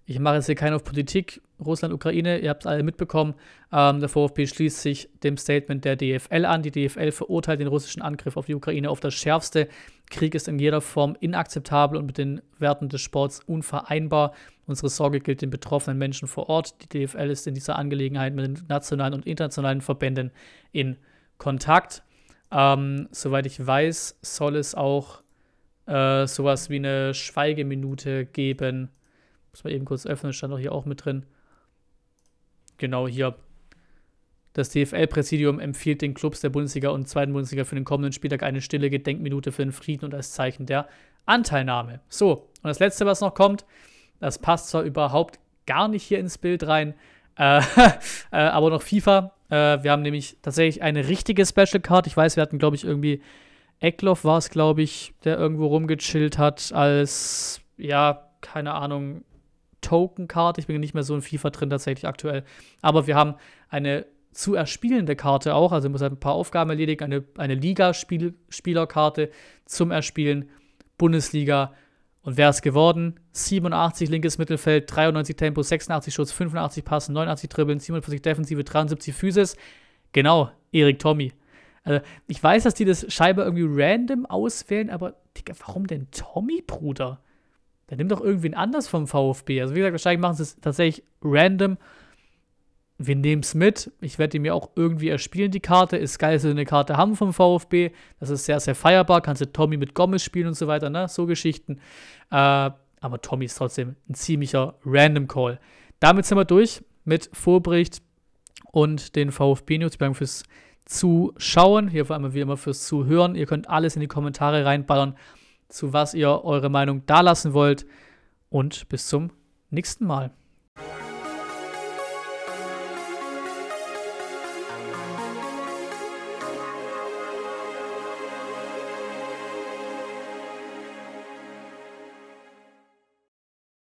Ich mache jetzt hier keine auf Politik, Russland, Ukraine, ihr habt es alle mitbekommen. Ähm, der VfB schließt sich dem Statement der DFL an. Die DFL verurteilt den russischen Angriff auf die Ukraine auf das Schärfste. Krieg ist in jeder Form inakzeptabel und mit den Werten des Sports unvereinbar. Unsere Sorge gilt den betroffenen Menschen vor Ort. Die DFL ist in dieser Angelegenheit mit den nationalen und internationalen Verbänden in Kontakt. Ähm, soweit ich weiß, soll es auch äh, sowas wie eine Schweigeminute geben. Muss man eben kurz öffnen, stand doch hier auch mit drin. Genau hier. Das DFL-Präsidium empfiehlt den Clubs der Bundesliga und zweiten Bundesliga für den kommenden Spieltag eine stille Gedenkminute für den Frieden und als Zeichen der Anteilnahme. So, und das letzte, was noch kommt, das passt zwar überhaupt gar nicht hier ins Bild rein, äh, äh, aber noch FIFA. Äh, wir haben nämlich tatsächlich eine richtige Special Card. Ich weiß, wir hatten, glaube ich, irgendwie Eckloff war es, glaube ich, der irgendwo rumgechillt hat als, ja, keine Ahnung, Token-Karte. Ich bin nicht mehr so in FIFA drin tatsächlich aktuell. Aber wir haben eine zu erspielende Karte auch. Also muss halt ein paar Aufgaben erledigen. Eine, eine Liga-Spielerkarte zum Erspielen. Bundesliga. Und wer ist geworden? 87 linkes Mittelfeld, 93 Tempo, 86 Schuss, 85 Passen, 89 Dribbeln, 47 Defensive, 73 Physis. Genau, Erik Tommy. Also, ich weiß, dass die das scheinbar irgendwie random auswählen, aber, Digga, warum denn Tommy, Bruder? Dann nimm doch irgendwen anders vom VfB. Also, wie gesagt, wahrscheinlich machen sie es tatsächlich random. Wir nehmen es mit. Ich werde die mir auch irgendwie erspielen, die Karte. Ist geil, dass sie eine Karte haben vom VfB. Das ist sehr, sehr feierbar. Kannst du Tommy mit Gomez spielen und so weiter, ne? So Geschichten. Äh, aber Tommy ist trotzdem ein ziemlicher Random Call. Damit sind wir durch mit Vorbericht und den VfB-News. Ich bedanke fürs Zuschauen. Hier vor allem wie immer fürs Zuhören. Ihr könnt alles in die Kommentare reinballern, zu was ihr eure Meinung dalassen wollt. Und bis zum nächsten Mal.